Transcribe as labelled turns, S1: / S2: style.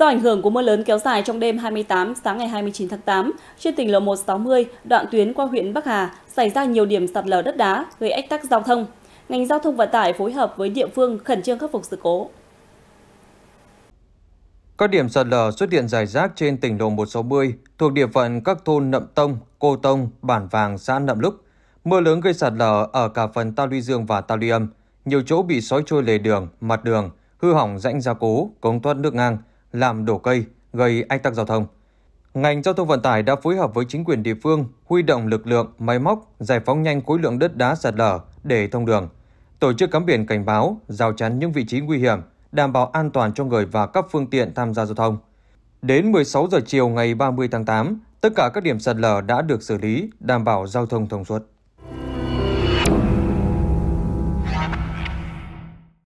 S1: Do ảnh hưởng của mưa lớn kéo dài trong đêm 28 sáng ngày 29 tháng 8, trên tỉnh lộ 160, đoạn tuyến qua huyện Bắc Hà xảy ra nhiều điểm sạt lở đất đá gây ách tắc giao thông. Ngành giao thông vận tải phối hợp với địa phương khẩn trương khắc phục sự cố.
S2: Các điểm sạt lở xuất hiện rải rác trên tỉnh lộ 160 thuộc địa phận các thôn Nậm Tông, Cô Tông, Bản Vàng, xã Nậm Lúc. Mưa lớn gây sạt lở ở cả phần ta luy dương và ta luy âm, nhiều chỗ bị sói trôi lề đường, mặt đường, hư hỏng rãnh gia cố, cống thoát nước ngang – làm đổ cây, gây ách tắc giao thông. Ngành giao thông vận tải đã phối hợp với chính quyền địa phương huy động lực lượng, máy móc giải phóng nhanh khối lượng đất đá sạt lở để thông đường, tổ chức cắm biển cảnh báo, rào chắn những vị trí nguy hiểm, đảm bảo an toàn cho người và các phương tiện tham gia giao thông. Đến 16 giờ chiều ngày 30 tháng 8, tất cả các điểm sạt lở đã được xử lý, đảm bảo giao thông thông suốt.